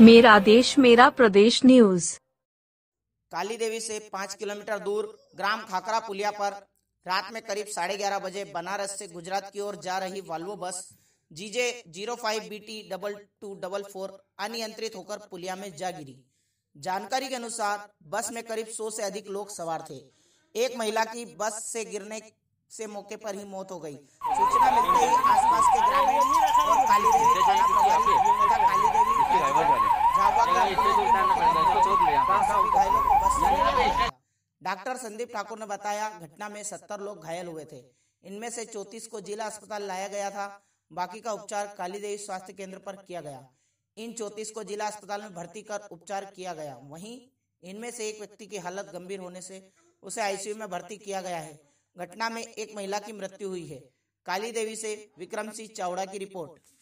मेरा देश मेरा प्रदेश न्यूज काली देवी से पाँच किलोमीटर दूर ग्राम खाकरा पुलिया पर रात में करीब साढ़े ग्यारह बजे बनारस से गुजरात की ओर जा रही Volvo bus GJ zero five B T double two double four अनियंत्रित होकर पुलिया में जा गिरी जानकारी के अनुसार बस में करीब सौ से अधिक लोग सवार थे एक महिला की बस से गिरने से मौके पर ही मौत हो गई सूचना मिलते ही आसपास के ग्रामीण और काली डॉक्टर संदीप ठाकुर ने बताया घटना में सत्तर लोग घायल हुए थे इनमें से चौतीस को जिला अस्पताल लाया गया था बाकी का उपचार काली देवी स्वास्थ्य केंद्र पर किया गया इन चौतीस को जिला अस्पताल में भर्ती कर उपचार किया गया वहीं इनमें से एक व्यक्ति की हालत गंभीर होने से उसे आईसीयू में भर्ती किया गया है घटना में एक महिला की मृत्यु हुई है काली देवी से विक्रम सिंह चावड़ा की रिपोर्ट